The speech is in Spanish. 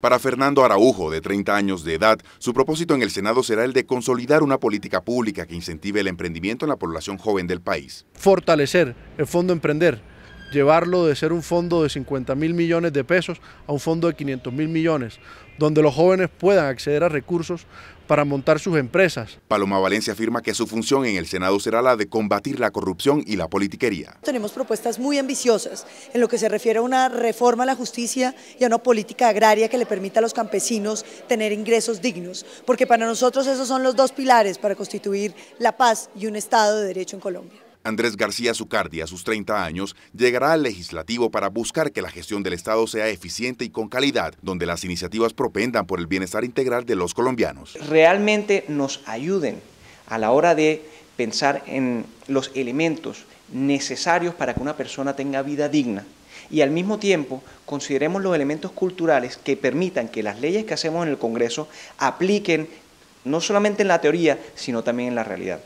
Para Fernando Araujo, de 30 años de edad, su propósito en el Senado será el de consolidar una política pública que incentive el emprendimiento en la población joven del país. Fortalecer el Fondo Emprender llevarlo de ser un fondo de 50 mil millones de pesos a un fondo de 500 mil millones, donde los jóvenes puedan acceder a recursos para montar sus empresas. Paloma Valencia afirma que su función en el Senado será la de combatir la corrupción y la politiquería. Tenemos propuestas muy ambiciosas en lo que se refiere a una reforma a la justicia y a una política agraria que le permita a los campesinos tener ingresos dignos, porque para nosotros esos son los dos pilares para constituir la paz y un Estado de Derecho en Colombia. Andrés García Zucardi, a sus 30 años, llegará al legislativo para buscar que la gestión del Estado sea eficiente y con calidad, donde las iniciativas propendan por el bienestar integral de los colombianos. Realmente nos ayuden a la hora de pensar en los elementos necesarios para que una persona tenga vida digna y al mismo tiempo consideremos los elementos culturales que permitan que las leyes que hacemos en el Congreso apliquen no solamente en la teoría, sino también en la realidad.